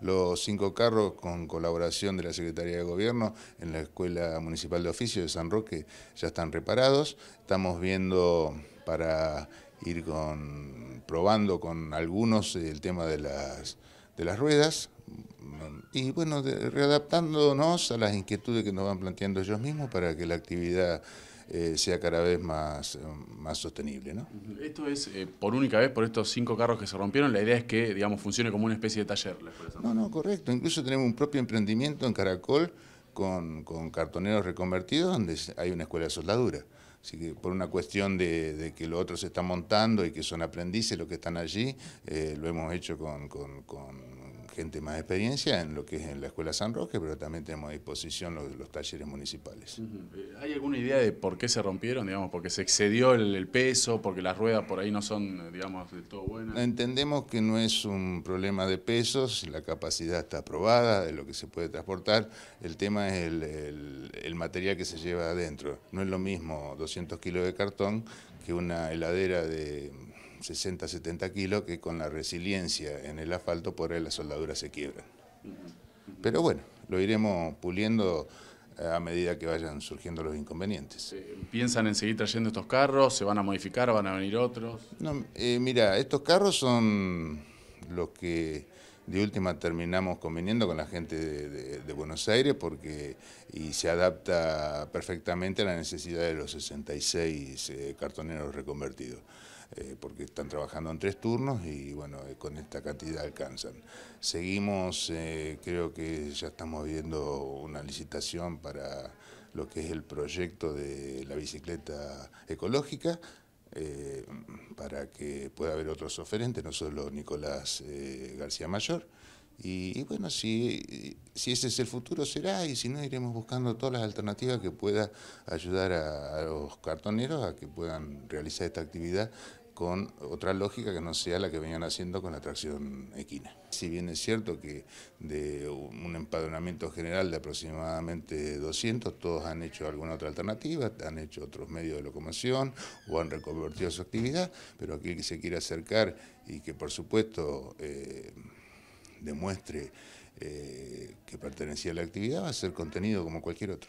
los cinco carros con colaboración de la Secretaría de Gobierno en la Escuela Municipal de Oficio de San Roque ya están reparados. Estamos viendo para ir con, probando con algunos el tema de las, de las ruedas y bueno, readaptándonos a las inquietudes que nos van planteando ellos mismos para que la actividad eh, sea cada vez más, eh, más sostenible. ¿no? Esto es eh, por única vez, por estos cinco carros que se rompieron, la idea es que digamos, funcione como una especie de taller. No, no, correcto. Incluso tenemos un propio emprendimiento en Caracol con, cartoneros reconvertidos donde hay una escuela de soldadura. Así que por una cuestión de, que lo otro se está montando y que son aprendices los que están allí, lo hemos hecho con gente más experiencia en lo que es en la Escuela San Roque, pero también tenemos a disposición los, talleres municipales. ¿Hay alguna idea de por qué se rompieron? Digamos, porque se excedió el, peso, porque las ruedas por ahí no son, digamos, de todo buenas. Entendemos que no es un problema de pesos, la capacidad está aprobada de lo que se puede transportar. El tema es el material que se lleva adentro. No es lo mismo 200 kilos de cartón que una heladera de 60, 70 kilos que con la resiliencia en el asfalto por ahí las soldaduras se quiebran. Pero bueno, lo iremos puliendo eh, a medida que vayan surgiendo los inconvenientes. Eh, ¿Piensan en seguir trayendo estos carros? ¿Se van a modificar? ¿Van a venir otros? No, eh, mira, estos carros son los que de última terminamos conveniendo con la gente de, Buenos Aires porque y se adapta perfectamente a la necesidad de los 66 cartoneros reconvertidos. Eh, porque están trabajando en tres turnos y bueno, eh, con esta cantidad alcanzan. Seguimos, eh, creo que ya estamos viendo una licitación para lo que es el proyecto de la bicicleta ecológica, para que pueda haber otros oferentes, no solo Nicolás García Mayor. Y, bueno, si, ese es el futuro será, y si no, iremos buscando todas las alternativas que pueda ayudar a los cartoneros a que puedan realizar esta actividad con otra lógica que no sea la que venían haciendo con la tracción equina. Si bien es cierto que de un empadronamiento general de aproximadamente 200, todos han hecho alguna otra alternativa, han hecho otros medios de locomoción o han reconvertido su actividad, pero aquel que se quiera acercar y que por supuesto eh, demuestre eh, que pertenecía a la actividad va a ser contenido como cualquier otro.